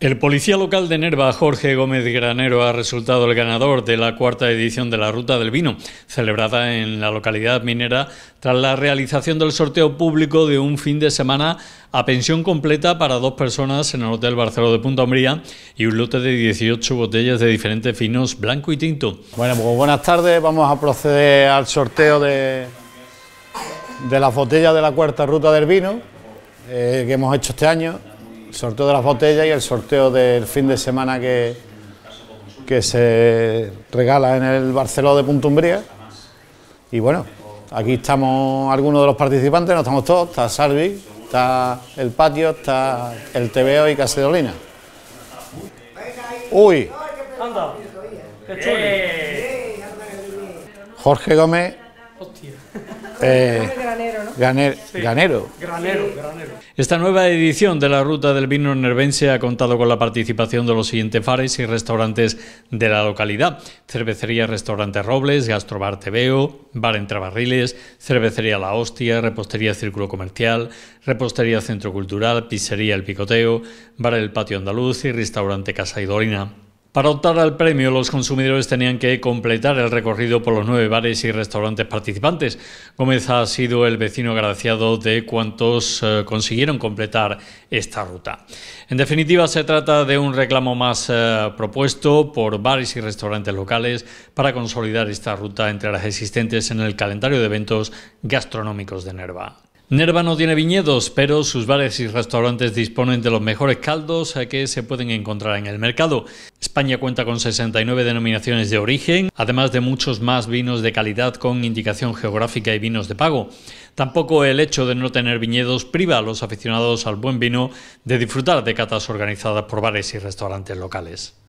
El policía local de Nerva, Jorge Gómez Granero, ha resultado el ganador de la cuarta edición de la Ruta del Vino, celebrada en la localidad minera tras la realización del sorteo público de un fin de semana a pensión completa para dos personas en el Hotel Barceló de Punta Umbría y un lote de 18 botellas de diferentes finos blanco y tinto. Bueno, pues buenas tardes, vamos a proceder al sorteo de, de las botellas de la cuarta Ruta del Vino eh, que hemos hecho este año el sorteo de las botellas y el sorteo del fin de semana que, que se regala en el Barceló de Puntumbría. Y bueno, aquí estamos algunos de los participantes, no estamos todos, está Salvi, está el patio, está el TVO y Casedolina. Uy. Anda. Jorge Gómez. Hostia. Eh, granero, Ganero. Granero, Esta nueva edición de la Ruta del Vino Nervense ha contado con la participación de los siguientes fares y restaurantes de la localidad. Cervecería Restaurante Robles, Gastrobar Tebeo, Bar Entrabarriles, Cervecería La Hostia, Repostería Círculo Comercial, Repostería Centro Cultural, Pizzería El Picoteo, Bar El Patio Andaluz y Restaurante Casa Dorina. Para optar al premio, los consumidores tenían que completar el recorrido por los nueve bares y restaurantes participantes. Gómez ha sido el vecino agraciado de cuantos eh, consiguieron completar esta ruta. En definitiva, se trata de un reclamo más eh, propuesto por bares y restaurantes locales para consolidar esta ruta entre las existentes en el calendario de eventos gastronómicos de Nerva. Nerva no tiene viñedos, pero sus bares y restaurantes disponen de los mejores caldos que se pueden encontrar en el mercado. España cuenta con 69 denominaciones de origen, además de muchos más vinos de calidad con indicación geográfica y vinos de pago. Tampoco el hecho de no tener viñedos priva a los aficionados al buen vino de disfrutar de catas organizadas por bares y restaurantes locales.